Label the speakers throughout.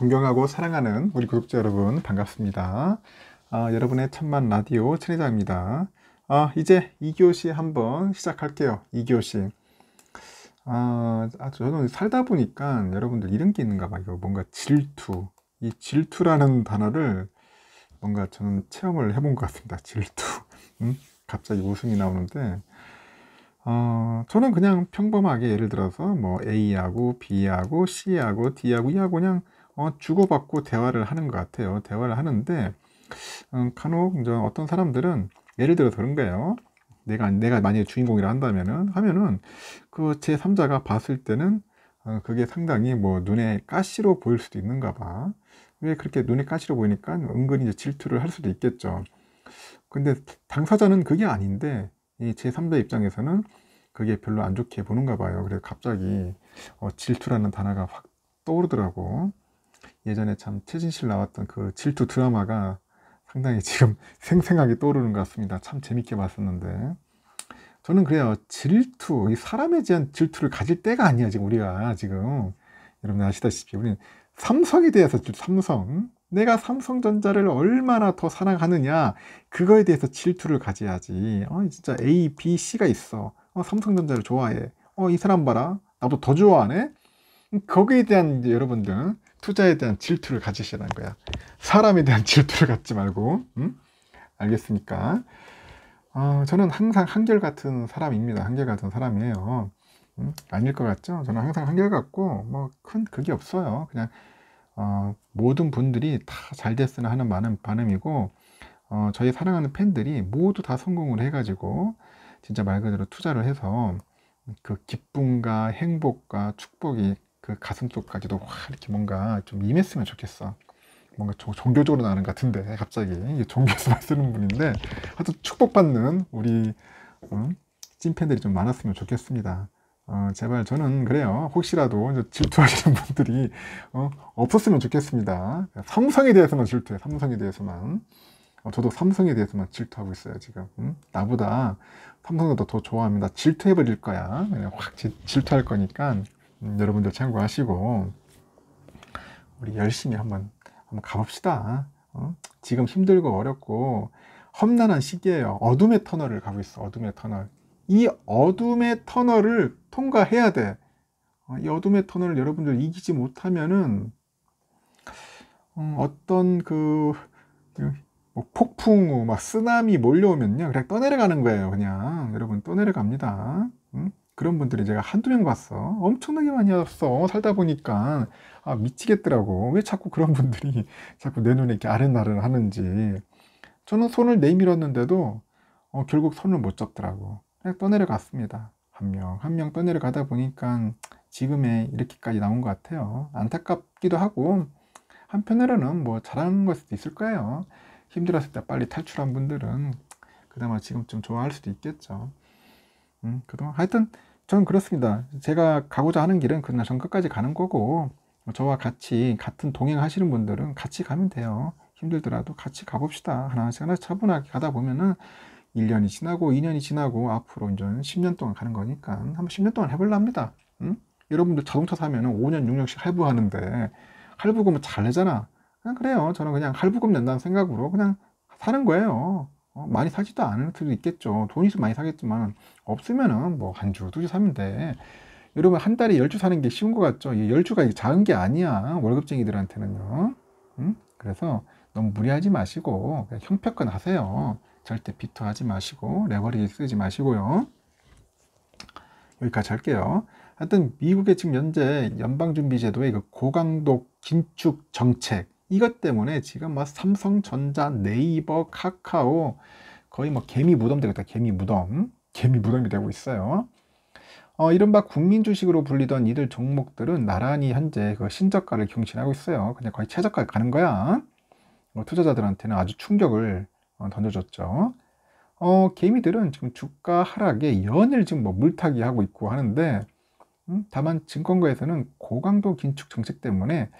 Speaker 1: 존경하고 사랑하는 우리 구독자 여러분 반갑습니다. 아, 여러분의 천만 라디오 천혜자입니다 아, 이제 2교시 한번 시작할게요. 2교시. 아, 아, 저는 살다 보니까 여러분들 이런 게 있는가 봐요. 뭔가 질투. 이 질투라는 단어를 뭔가 저는 체험을 해본 것 같습니다. 질투. 음? 갑자기 웃음이 나오는데, 어, 저는 그냥 평범하게 예를 들어서 뭐 A하고 B하고 C하고 D하고 E하고 그냥 어, 주고받고 대화를 하는 것 같아요. 대화를 하는데 음, 간혹 어떤 사람들은 예를 들어서 그런 거예요. 내가 내가 만약에 주인공이라 한다면은 하면은 그제 3자가 봤을 때는 어, 그게 상당히 뭐 눈에 가시로 보일 수도 있는가 봐. 왜 그렇게 눈에 가시로 보이니까 은근히 이제 질투를 할 수도 있겠죠. 근데 당사자는 그게 아닌데 이 제3자 입장에서는 그게 별로 안 좋게 보는가 봐요. 그래서 갑자기 어, 질투라는 단어가 확 떠오르더라고. 예전에 참 최진실 나왔던 그 질투 드라마가 상당히 지금 생생하게 떠오르는 것 같습니다. 참 재밌게 봤었는데. 저는 그래요. 질투, 이 사람에 대한 질투를 가질 때가 아니야, 지금 우리가. 지금. 여러분 아시다시피, 우리는 삼성에 대해서 질투, 삼성. 내가 삼성전자를 얼마나 더 사랑하느냐. 그거에 대해서 질투를 가져야지. 어, 진짜 A, B, C가 있어. 어, 삼성전자를 좋아해. 어, 이 사람 봐라. 나도 더 좋아하네. 음, 거기에 대한 여러분들 투자에 대한 질투를 가지시라는 거야. 사람에 대한 질투를 갖지 말고, 음? 알겠습니까? 어, 저는 항상 한결같은 사람입니다. 한결같은 사람이에요. 음? 아닐 것 같죠? 저는 항상 한결같고, 뭐, 큰 그게 없어요. 그냥, 어, 모든 분들이 다 잘 됐으나 하는 많은 바람이고, 어, 저희 사랑하는 팬들이 모두 다 성공을 해가지고, 진짜 말 그대로 투자를 해서, 그 기쁨과 행복과 축복이 그 가슴 쪽까지도 확 이렇게 뭔가 좀 임했으면 좋겠어. 뭔가 저, 종교적으로 나는 같은데 갑자기 종교에서 쓰는 분인데 하여튼 축복받는 우리 음, 찐팬들이 좀 많았으면 좋겠습니다. 어, 제발 저는 그래요. 혹시라도 이제 질투하시는 분들이 어, 없었으면 좋겠습니다. 삼성에 대해서만 질투해. 삼성에 대해서만. 어, 저도 삼성에 대해서만 질투하고 있어요 지금. 음? 나보다 삼성을 더, 더 좋아합니다. 질투해버릴 거야. 그냥 확 지, 질투할 거니까 음, 여러분들 참고하시고 우리 열심히 한번 한번 가봅시다. 어? 지금 힘들고 어렵고 험난한 시기예요. 어둠의 터널을 가고 있어. 어둠의 터널. 이 어둠의 터널을 통과해야 돼. 어, 이 어둠의 터널을 여러분들 이기지 못하면은 음, 어떤 그, 그 뭐 폭풍우 막 쓰나미 몰려오면요 그냥 떠내려가는 거예요 그냥 여러분 떠내려갑니다 응? 그런 분들이 제가 한두 명 봤어. 엄청나게 많이 왔어. 살다 보니까 아, 미치겠더라고. 왜 자꾸 그런 분들이 자꾸 내 눈에 이렇게 아른아른 하는지. 저는 손을 내밀었는데도 어, 결국 손을 못 잡더라고. 그냥 떠내려갔습니다. 한 명, 한 명 떠내려가다 보니까 지금에 이렇게까지 나온 것 같아요. 안타깝기도 하고, 한편으로는 뭐 잘하는 걸 수도 있을 거예요. 힘들었을 때 빨리 탈출한 분들은 그나마 지금쯤 좋아할 수도 있겠죠. 음, 그동안 하여튼 저는 그렇습니다. 제가 가고자 하는 길은 그날 전 끝까지 가는 거고 뭐 저와 같이 같은 동행하시는 분들은 같이 가면 돼요. 힘들더라도 같이 가봅시다. 하나씩 하나씩 차분하게 가다 보면은 1년이 지나고 2년이 지나고 앞으로 이제 10년 동안 가는 거니까 한번 10년 동안 해볼랍니다. 응? 여러분들 자동차 사면 은 5년, 6년씩 할부하는데 할부금은 잘 내잖아. 그냥 그래요. 저는 그냥 할부금 낸다는 생각으로 그냥 사는 거예요. 어, 많이 사지도 않을 수도 있겠죠. 돈이 있으면 많이 사겠지만 없으면은 뭐한 주, 두 주 사면 돼. 여러분 한 달에 열 주 사는 게 쉬운 것 같죠? 열 주가 작은 게 아니야. 월급쟁이들한테는요. 응? 그래서 너무 무리하지 마시고 형평권 하세요. 절대 비토하지 마시고 레버리지 쓰지 마시고요. 여기까지 할게요. 하여튼 미국의 지금 현재 연방준비제도의 그 고강도 긴축 정책 이것 때문에 지금 뭐 삼성전자, 네이버, 카카오 거의 뭐 개미 무덤 되겠다. 개미 무덤. 개미 무덤이 되고 있어요. 어, 이른바 국민 주식으로 불리던 이들 종목들은 나란히 현재 그 신저가를 경신하고 있어요. 그냥 거의 최저가 가는 거야. 어, 투자자들한테는 아주 충격을 어, 던져줬죠. 어, 개미들은 지금 주가 하락에 연일 지금 뭐 물타기 하고 있고 하는데 음? 다만 증권가에서는 고강도 긴축 정책 때문에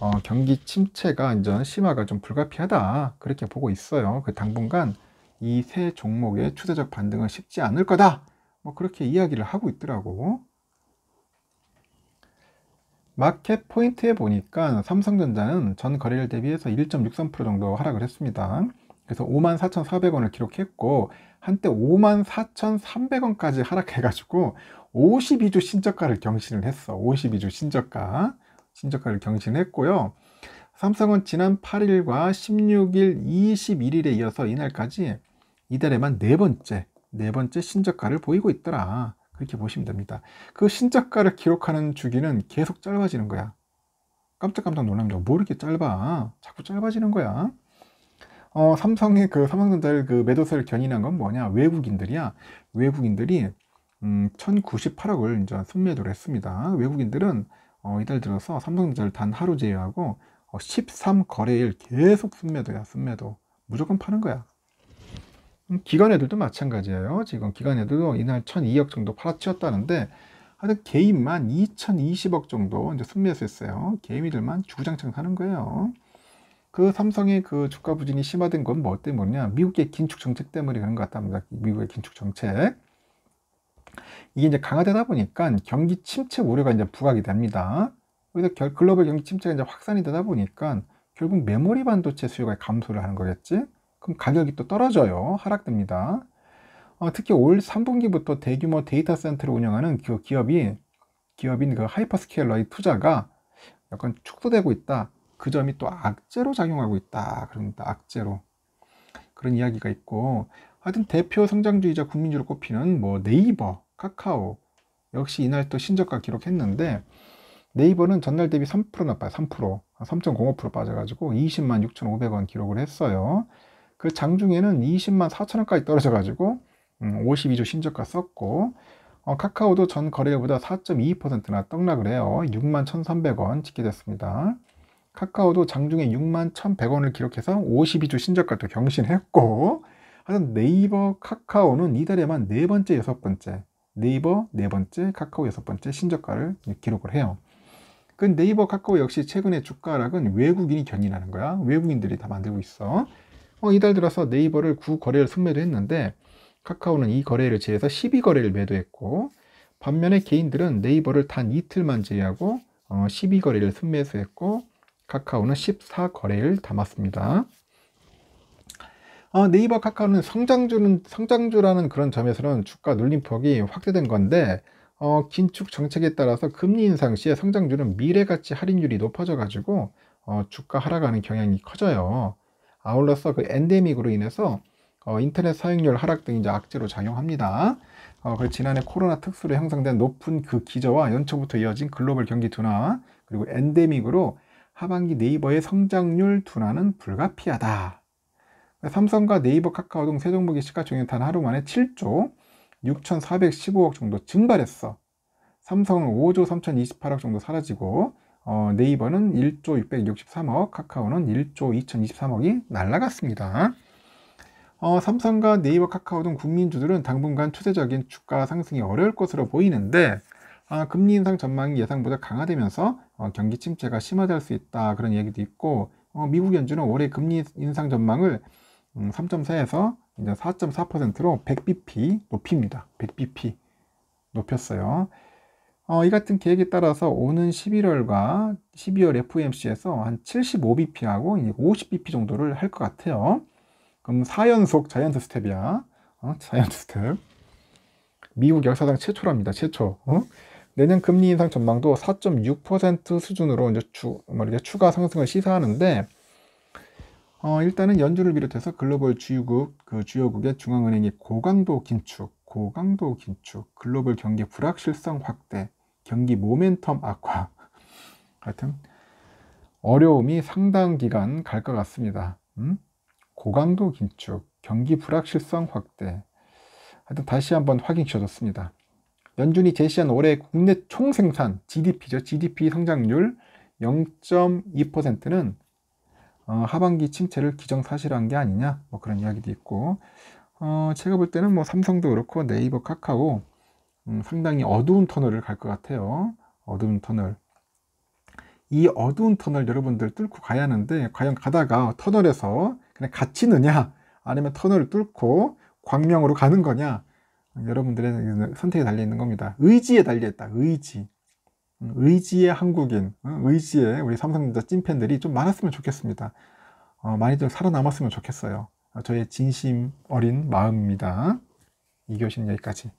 Speaker 1: 어, 경기 침체가 이전 심화가 좀 불가피하다 그렇게 보고 있어요. 그 당분간 이 세 종목의 추세적 반등은 쉽지 않을 거다. 뭐 그렇게 이야기를 하고 있더라고. 마켓 포인트에 보니까 삼성전자는 전 거래일 대비해서 1.63% 정도 하락을 했습니다. 그래서 54,400원을 기록했고 한때 54,300원까지 하락해가지고 52주 신저가를 경신을 했어. 52주 신저가. 신저가를 경신했고요. 삼성은 지난 8일과 16일, 21일에 이어서 이날까지 이달에만 네 번째, 네 번째 신저가를 보이고 있더라. 그렇게 보시면 됩니다. 그 신저가를 기록하는 주기는 계속 짧아지는 거야. 깜짝깜짝 놀랍니다. 뭐 이렇게 짧아? 자꾸 짧아지는 거야. 어, 삼성의 그 삼성전자를 그 매도세를 견인한 건 뭐냐? 외국인들이야. 외국인들이 음, 1098억을 이제 순매도를 했습니다. 외국인들은 어, 이달 들어서 삼성전자를 단 하루 제외하고 어, 13거래일 계속 순매도야, 순매도. 무조건 파는 거야. 음, 기관 애들도 마찬가지예요. 지금 기관 애들도 이날 1002억 정도 팔아치웠다는데 하여튼 개인만 2020억 정도 이제 순매수했어요. 개미들만 주구장창 사는 거예요. 그 삼성의 그 주가 부진이 심화된 건 뭐 때문이냐? 미국의 긴축 정책 때문에 그런 것 같답니다. 미국의 긴축 정책. 이게 이제 강화되다 보니까 경기 침체 우려가 이제 부각이 됩니다. 그래서 글로벌 경기 침체가 이제 확산이 되다 보니까 결국 메모리 반도체 수요가 감소를 하는 거겠지? 그럼 가격이 또 떨어져요. 하락됩니다. 어, 특히 올 3분기부터 대규모 데이터 센터를 운영하는 그 기업이 기업인 그 하이퍼스케일러의 투자가 약간 축소되고 있다. 그 점이 또 악재로 작용하고 있다. 그럽니다. 악재로. 그런 이야기가 있고 하여튼 대표 성장주의자 국민주로 꼽히는 뭐 네이버, 카카오 역시 이날 또 신저가 기록했는데 네이버는 전날 대비 3%나 빠져 3% 3.05% 빠져가지고 20만 6,500원 기록을 했어요. 그 장중에는 20만 4천원까지 떨어져가지고 5 음, 2조 신저가 썼고 어, 카카오도 전 거래일보다 4 2나 떡락을 해요. 6만 1,300원 찍게 됐습니다. 카카오도 장중에 6만 1,100원을 기록해서 5 2조 신저가도 경신했고 하여튼 네이버, 카카오는 이달에만 네 번째, 여섯 번째 네이버 네 번째, 카카오 여섯 번째 신저가를 기록을 해요. 그 네이버 카카오 역시 최근에 주가 락은 외국인이 견인하는 거야. 외국인들이 다 만들고 있어. 어, 이달 들어서 네이버를 9거래를 순매도 했는데 카카오는 이 거래를 제해서 외 12거래를 매도했고 반면에 개인들은 네이버를 단 이틀만 제외하고 어, 12거래를 순매수했고 카카오는 14거래를 담았습니다. 어, 네이버 카카오는 성장주는 성장주라는 그런 점에서는 주가 눌림폭이 확대된 건데 어, 긴축 정책에 따라서 금리 인상 시에 성장주는 미래 가치 할인율이 높아져 가지고 어, 주가 하락하는 경향이 커져요. 아울러서 그 엔데믹으로 인해서 어, 인터넷 사용률 하락 등이 이제 악재로 작용합니다. 어, 그 지난해 코로나 특수로 형성된 높은 그 기저와 연초부터 이어진 글로벌 경기 둔화 그리고 엔데믹으로 하반기 네이버의 성장률 둔화는 불가피하다. 삼성과 네이버, 카카오 등 세 종목의 시가총액 은단 하루 만에 7조 6,415억 정도 증발했어. 삼성은 5조 3,028억 정도 사라지고 어, 네이버는 1조 663억, 카카오는 1조 2,023억이 날아갔습니다 어, 삼성과 네이버, 카카오 등 국민주들은 당분간 추세적인 주가 상승이 어려울 것으로 보이는데 아, 금리 인상 전망이 예상보다 강화되면서 어, 경기 침체가 심화될 수 있다 그런 얘기도 있고 어, 미국 연준은 올해 금리 인상 전망을 3.4에서 음, 이제 4.4%로 100bp 높입니다. 100bp 높였어요. 어, 이 같은 계획에 따라서 오는 11월과 12월 FOMC에서 한 75bp하고 50bp 정도를 할 것 같아요. 그럼 4연속 자이언트 스텝이야. 어? 자이언트 스텝. 미국 역사상 최초랍니다. 최초. 어? 내년 금리 인상 전망도 4.6% 수준으로 이제 추, 뭐이렇 추가 상승을 시사하는데 어, 일단은 연준을 비롯해서 글로벌 주요국, 그 주요국의 중앙은행이 고강도 긴축, 고강도 긴축, 글로벌 경기 불확실성 확대, 경기 모멘텀 악화. 하여튼, 어려움이 상당 기간 갈 것 같습니다. 음? 고강도 긴축, 경기 불확실성 확대. 하여튼 다시 한번 확인시켜줬습니다. 연준이 제시한 올해 국내 총생산, GDP죠. GDP 성장률 0.2%는 어, 하반기 침체를 기정사실한 게 아니냐 뭐 그런 이야기도 있고 어, 제가 볼 때는 뭐 삼성도 그렇고 네이버 카카오 음, 상당히 어두운 터널을 갈 것 같아요 어두운 터널 이 어두운 터널 여러분들 뚫고 가야 하는데 과연 가다가 터널에서 그냥 갇히느냐 아니면 터널을 뚫고 광명으로 가는 거냐 여러분들의 선택에 달려있는 겁니다 의지에 달려있다 의지 의지의 한국인, 의지의 우리 삼성전자 찐팬들이 좀 많았으면 좋겠습니다. 어, 많이 들 살아남았으면 좋겠어요. 저의 진심 어린 마음입니다. 이 교시는 여기까지.